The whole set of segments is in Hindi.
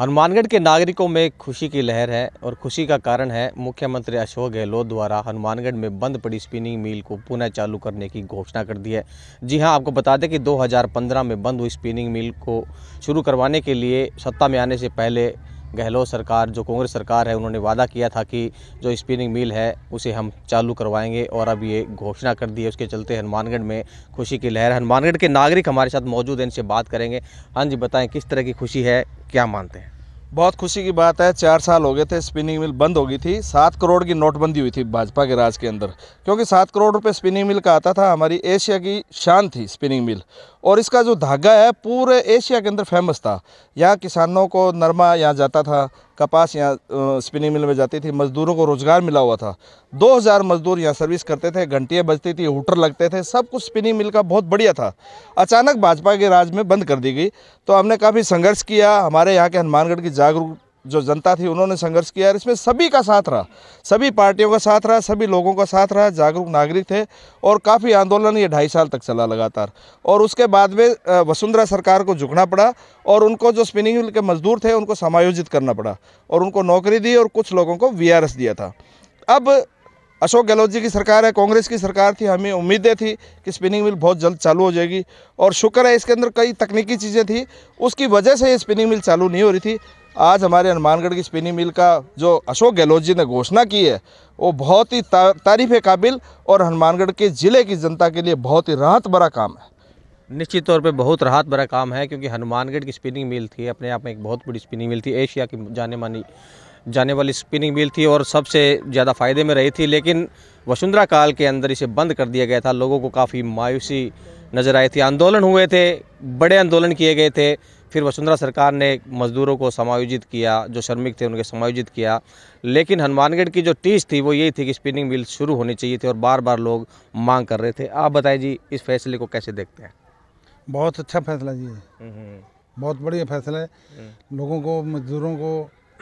हनुमानगढ़ के नागरिकों में खुशी की लहर है और खुशी का कारण है मुख्यमंत्री अशोक गहलोत द्वारा हनुमानगढ़ में बंद पड़ी स्पिनिंग मिल को पुनः चालू करने की घोषणा कर दी है जी हां आपको बता दें कि 2015 में बंद हुई स्पिनिंग मिल को शुरू करवाने के लिए सत्ता में आने से पहले गहलोत सरकार जो कांग्रेस सरकार है उन्होंने वादा किया था कि जो स्पिनिंग मिल है उसे हम चालू करवाएंगे और अब ये घोषणा कर दी है उसके चलते हनुमानगढ़ में खुशी की लहर हनुमानगढ़ के नागरिक हमारे साथ मौजूद हैं इनसे बात करेंगे हाँ जी बताएँ किस तरह की खुशी है क्या मानते हैं बहुत खुशी की बात है चार साल हो गए थे स्पिनिंग मिल बंद हो गई थी सात करोड़ की नोटबंदी हुई थी भाजपा के राज के अंदर क्योंकि सात करोड़ रुपए स्पिनिंग मिल का आता था हमारी एशिया की शान थी स्पिनिंग मिल और इसका जो धागा है पूरे एशिया के अंदर फेमस था यहाँ किसानों को नरमा यहाँ जाता था कपास यहाँ स्पिनिंग मिल में जाती थी मज़दूरों को रोज़गार मिला हुआ था 2000 मज़दूर यहाँ सर्विस करते थे घंटियाँ बजती थी हुटर लगते थे सब कुछ स्पिनिंग मिल का बहुत बढ़िया था अचानक भाजपा के राज में बंद कर दी गई तो हमने काफ़ी संघर्ष किया हमारे यहाँ के हनुमानगढ़ की जागरूक जो जनता थी उन्होंने संघर्ष किया इसमें सभी का साथ रहा सभी पार्टियों का साथ रहा सभी लोगों का साथ रहा जागरूक नागरिक थे और काफ़ी आंदोलन ये ढाई साल तक चला लगातार और उसके बाद में वसुंधरा सरकार को झुकना पड़ा और उनको जो स्पिनिंग मिल के मजदूर थे उनको समायोजित करना पड़ा और उनको नौकरी दी और कुछ लोगों को वी दिया था अब अशोक गहलोत जी की सरकार है कांग्रेस की सरकार थी हमें उम्मीदें थी कि स्पिनिंग मिल बहुत जल्द चालू हो जाएगी और शुक्र है इसके अंदर कई तकनीकी चीज़ें थी उसकी वजह से ये स्पिनिंग मिल चालू नहीं हो रही थी आज हमारे हनुमानगढ़ की स्पिनिंग मिल का जो अशोक गहलोत जी ने घोषणा की है वो बहुत ही तारीफ़ काबिल और हनुमानगढ़ के ज़िले की जनता के लिए बहुत ही राहत भरा काम है निश्चित तौर पे बहुत राहत भरा काम है क्योंकि हनुमानगढ़ की स्पिनिंग मिल थी अपने आप में एक बहुत बड़ी स्पिनिंग मिल थी एशिया की जाने मानी जाने वाली स्पिनिंग मिल थी और सबसे ज़्यादा फ़ायदे में रही थी लेकिन वसुंधरा काल के अंदर इसे बंद कर दिया गया था लोगों को काफ़ी मायूसी नज़र आई थी आंदोलन हुए थे बड़े आंदोलन किए गए थे फिर वसुंधरा सरकार ने मज़दूरों को समायोजित किया जो श्रमिक थे उनके समायोजित किया लेकिन हनुमानगढ़ की जो टीस थी वो यही थी कि स्पिनिंग मिल शुरू होनी चाहिए थी और बार बार लोग मांग कर रहे थे आप बताएं जी इस फैसले को कैसे देखते हैं बहुत अच्छा फैसला जी हम्म, हम्म, हम्म। बहुत बढ़िया फैसला है लोगों को मजदूरों को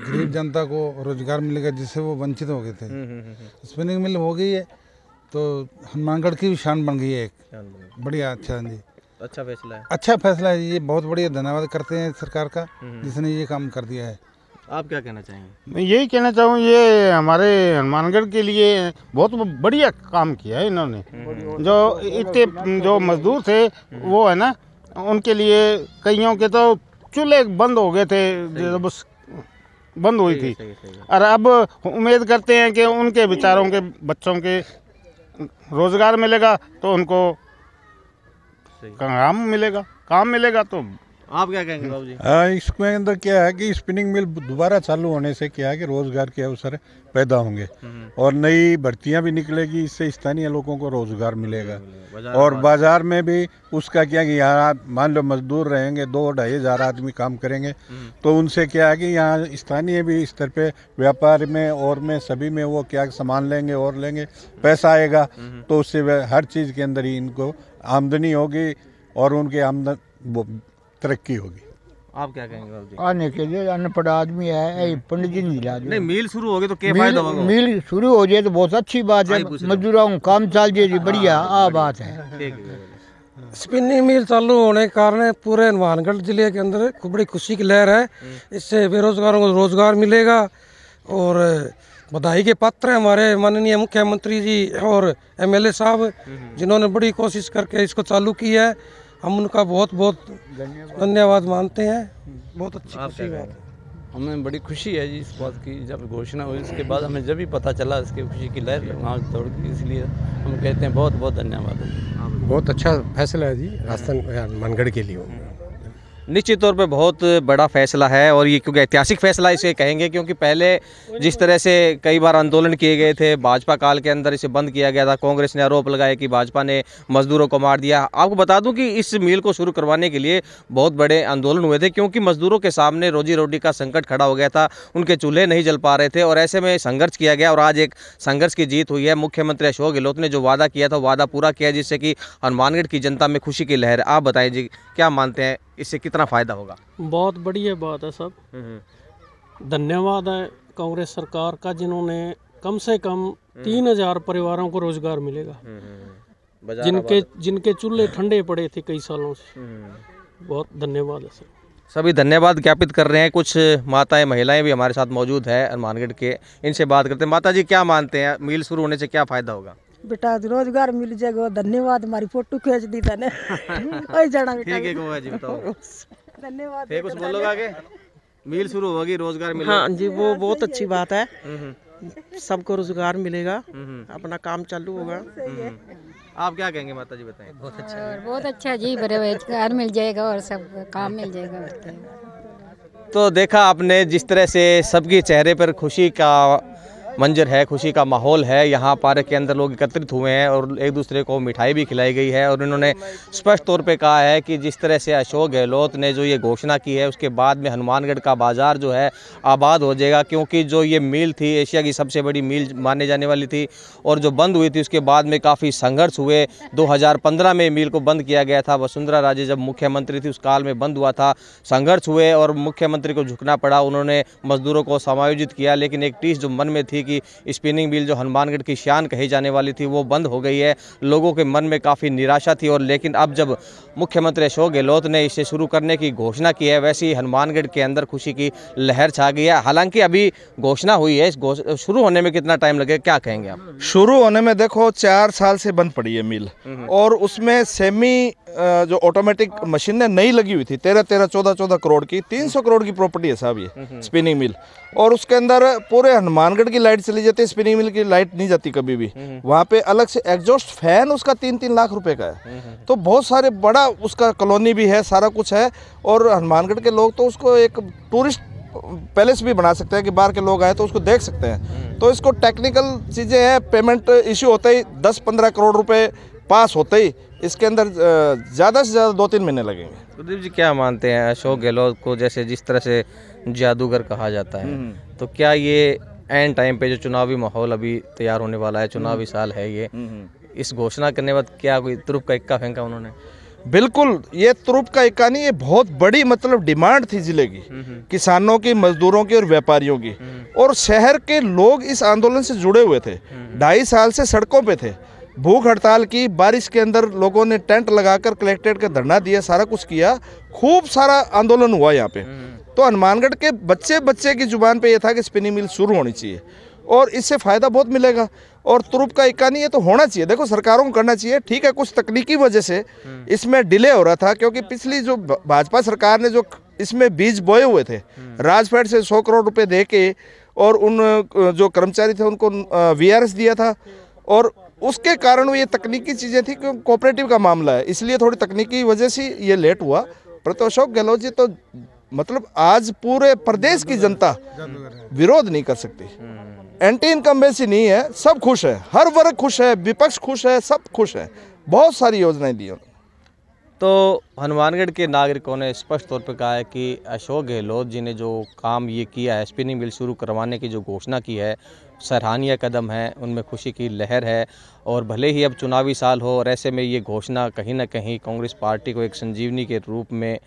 गरीब जनता को रोजगार मिलेगा जिससे वो वंचित हो गए थे स्पिनिंग मिल हो गई है तो हनुमानगढ़ की भी शान बन गई है एक बढ़िया अच्छा जी अच्छा फैसला है अच्छा फैसला है ये बहुत बढ़िया धन्यवाद करते हैं सरकार का हम्म, हम्म। जिसने ये काम कर दिया है आप क्या कहना चाहेंगे मैं यही कहना चाहूँ ये हमारे हनुमानगढ़ के लिए बहुत बढ़िया काम किया है इन्होंने हम्म, जो इतने जो मजदूर थे वो है ना उनके लिए कईयों के तो चूल्हे बंद हो गए थे बंद हुई थी और अब उम्मीद करते हैं कि उनके बेचारों के बच्चों के रोज़गार मिलेगा तो उनको सही काम मिलेगा काम मिलेगा तो आप क्या कहेंगे बाबू जी इसमें अंदर क्या है कि स्पिनिंग मिल दोबारा चालू होने से क्या है कि रोजगार के अवसर पैदा होंगे हम्म। और नई भर्तियां भी निकलेगी इससे स्थानीय लोगों को रोजगार मिलेगा और बाजार में भी उसका क्या कि यहाँ मान लो मजदूर रहेंगे दो ढाई हजार आदमी काम करेंगे हम्म। तो उनसे क्या है कि यहाँ स्थानीय भी स्तर पे व्यापार में और में सभी में वो क्या सामान लेंगे और लेंगे पैसा आएगा हम्म। तो उससे हर चीज़ के अंदर ही इनको आमदनी होगी और उनके आमदन तरक्की होगी आप क्या कहेंगे बाबू आने के लिए अनपढ़ आदमी है हम्म। पंडित जी नहीं लाद नहीं मील शुरू हो गए तो क्या फायदा होगा मील शुरू हो जाए तो बहुत अच्छी बात है मजदूरों काम चल जाए जी बढ़िया हाँ, आ बात है स्पिनिंग मिल चालू होने के कारण पूरे हनुमानगढ़ जिले के अंदर बड़ी खुशी की लहर है हम्म। इससे बेरोजगारों को रोजगार मिलेगा और बधाई के पात्र हैं हमारे माननीय मुख्यमंत्री जी और एमएलए साहब हम्म। जिन्होंने बड़ी कोशिश करके इसको चालू की है हम उनका बहुत बहुत धन्यवाद मानते हैं बहुत अच्छी खुशी बात है हमें बड़ी खुशी है जी इस बात की जब घोषणा हुई उसके बाद हमें जब भी पता चला इसके खुशी की लहर वहाँ दौड़ गई इसलिए हम कहते हैं बहुत बहुत धन्यवाद है बहुत अच्छा फैसला है जी राजस्थान मनगढ़ के लिए निश्चित तौर पे बहुत बड़ा फैसला है और ये क्योंकि ऐतिहासिक फैसला इसे कहेंगे क्योंकि पहले जिस तरह से कई बार आंदोलन किए गए थे भाजपा काल के अंदर इसे बंद किया गया था कांग्रेस ने आरोप लगाया कि भाजपा ने मजदूरों को मार दिया आपको बता दूं कि इस मील को शुरू करवाने के लिए बहुत बड़े आंदोलन हुए थे क्योंकि मजदूरों के सामने रोजी रोटी का संकट खड़ा हो गया था उनके चूल्हे नहीं जल पा रहे थे और ऐसे में संघर्ष किया गया और आज एक संघर्ष की जीत हुई है मुख्यमंत्री अशोक गहलोत ने जो वादा किया था वादा पूरा किया जिससे कि हनुमानगढ़ की जनता में खुशी की लहर आप बताएं जी क्या मानते हैं इससे कितना फ़ायदा होगा बहुत बढ़िया बात है सब हम्म, हम्म। धन्यवाद है कांग्रेस सरकार का जिन्होंने कम से कम हम्म। तीन हजार परिवारों को रोजगार मिलेगा जिनके जिनके चूल्हे ठंडे पड़े थे कई सालों से बहुत धन्यवाद है सर सभी धन्यवाद ज्ञापित कर रहे हैं कुछ माताएं महिलाएं भी हमारे साथ मौजूद है हनुमानगढ़ के इनसे बात करते हैं माता जी क्या मानते हैं मील शुरू होने से क्या फ़ायदा होगा बेटा रोजगार मिल जाएगा धन्यवाद हमारी फोटो खींच दी तने ओए जाना बेटा ठीक है बुआ जी बताओ धन्यवाद फिर कुछ बोलोगे आगे मील शुरू होगी रोजगार मिलेगा हाँ जी वो हाँ, बहुत अच्छी बात है हम्म, हम्म। सबको रोजगार मिलेगा हम्म, अपना काम चालू होगा हाँ, आप क्या कहेंगे माता जी बताएं बहुत अच्छा और बहुत अच्छा जी बड़े रोजगार मिल जाएगा और सब काम मिल जाएगा तो देखा आपने जिस तरह से सबके चेहरे पर खुशी का मंजर है खुशी का माहौल है यहाँ पार्क के अंदर लोग एकत्रित हुए हैं और एक दूसरे को मिठाई भी खिलाई गई है और इन्होंने स्पष्ट तौर पे कहा है कि जिस तरह से अशोक गहलोत ने जो ये घोषणा की है उसके बाद में हनुमानगढ़ का बाज़ार जो है आबाद हो जाएगा क्योंकि जो ये मील थी एशिया की सबसे बड़ी मील माने जाने वाली थी और जो बंद हुई थी उसके बाद में काफ़ी संघर्ष हुए 2015 में मील को बंद किया गया था वसुंधरा राजे जब मुख्यमंत्री थी उस काल में बंद हुआ था संघर्ष हुए और मुख्यमंत्री को झुकना पड़ा उन्होंने मजदूरों को समायोजित किया लेकिन एक टीस जो मन में थी कि स्पिनिंग व्हील जो हनुमानगढ़ की शान कही जाने वाली थी वो बंद हो गई है लोगों के मन में काफ़ी निराशा थी और लेकिन अब जब मुख्यमंत्री अशोक गहलोत ने इसे शुरू करने की घोषणा की है वैसे ही हनुमानगढ़ के अंदर खुशी की लहर छा गई है हालांकि अभी घोषणा हुई है इस शुरू होने में कितना टाइम लगेगा क्या कहेंगे आप शुरू होने में देखो चार साल से बंद पड़ी है मिल हम्म। और उसमें सेमी जो ऑटोमेटिक मशीनें नई लगी हुई थी तेरह तेरह चौदह चौदह करोड़ की तीन सौ करोड़ की प्रॉपर्टी है साहब ये स्पिनिंग हम्म। मिल और उसके अंदर पूरे हनुमानगढ़ की लाइट लाइट चली जाती है स्पिनिंग मिल की लाइट नहीं जाती कभी भी हम्म, हम्म। वहाँ पे अलग से एग्जॉस्ट फैन उसका तीन तीन लाख रुपए का है हम्म, तो बहुत सारे बड़ा उसका कॉलोनी भी है सारा कुछ है और हनुमानगढ़ के लोग तो उसको एक टूरिस्ट पैलेस भी बना सकते हैं कि बाहर के लोग आए तो उसको देख सकते हैं तो इसको टेक्निकल चीज़ें हैं पेमेंट इश्यू होते ही दस पंद्रह करोड़ रुपये पास होते ही इसके अंदर ज़्यादा से ज़्यादा दो तीन महीने लगेंगे प्रदीप जी क्या मानते हैं अशोक गहलोत को जैसे जिस तरह से जादूगर कहा जाता है तो क्या ये एंड टाइम पे जो चुनावी माहौल अभी तैयार होने वाला है चुनावी हम्म। साल है ये हम्म, हम्म। इस घोषणा करने बाद क्या कोई तुरुप का इक्का फेंका उन्होंने बिल्कुल ये तुरुप का इक्का नहीं ये बहुत बड़ी मतलब डिमांड थी ज़िले की किसानों की मजदूरों की और व्यापारियों की और शहर के लोग इस आंदोलन से जुड़े हुए थे ढाई साल से सड़कों पे थे भूख हड़ताल की बारिश के अंदर लोगों ने टेंट लगाकर कलेक्ट्रेट का धरना दिया सारा कुछ किया खूब सारा आंदोलन हुआ यहाँ पे हम्म। तो हनुमानगढ़ के बच्चे बच्चे की जुबान पे ये था कि स्पिनिंग मिल शुरू होनी चाहिए और इससे फ़ायदा बहुत मिलेगा और तुरुप का इक्का नहीं है तो होना चाहिए देखो सरकारों को करना चाहिए ठीक है कुछ तकनीकी वजह से हम्म। इसमें डिले हो रहा था क्योंकि पिछली जो भाजपा सरकार ने जो इसमें बीज बोए हुए थे हम्म। राजफेड से सौ करोड़ रुपए दे के और उन जो कर्मचारी थे उनको वीआरएस दिया था और उसके कारण ये तकनीकी चीज़ें थी क्योंकि कोऑपरेटिव का मामला है इसलिए थोड़ी तकनीकी वजह से ये लेट हुआ परंतु अशोक गहलोत जी तो मतलब आज पूरे प्रदेश की जनता विरोध नहीं कर सकती एंटी इनकम्बेंसी नहीं है सब खुश है हर वर्ग खुश है विपक्ष खुश है सब खुश है बहुत सारी योजनाएं दी उन्होंने तो हनुमानगढ़ के नागरिकों ने स्पष्ट तौर पर कहा है कि अशोक गहलोत जी ने जो काम ये किया है स्पिनिंग मिल शुरू करवाने की जो घोषणा की है सराहनीय कदम है उनमें खुशी की लहर है और भले ही अब चुनावी साल हो और ऐसे में ये घोषणा कहीं ना कहीं कांग्रेस पार्टी को एक संजीवनी के रूप में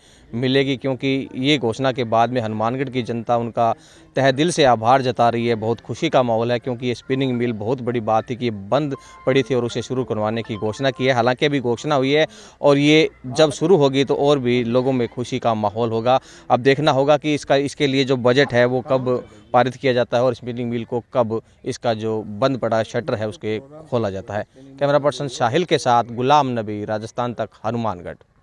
मिलेगी क्योंकि ये घोषणा के बाद में हनुमानगढ़ की जनता उनका तह दिल से आभार जता रही है बहुत खुशी का माहौल है क्योंकि ये स्पिनिंग मिल बहुत बड़ी बात थी कि बंद पड़ी थी और उसे शुरू करवाने की घोषणा की है हालांकि अभी घोषणा हुई है और ये जब शुरू होगी तो और भी लोगों में खुशी का माहौल होगा अब देखना होगा कि इसका इसके लिए जो बजट है वो कब पारित किया जाता है और स्पिनिंग मिल को कब इसका जो बंद पड़ा शटर है उसके खोला जाता है कैमरा पर्सन साहिल के साथ गुलाम नबी राजस्थान तक हनुमानगढ़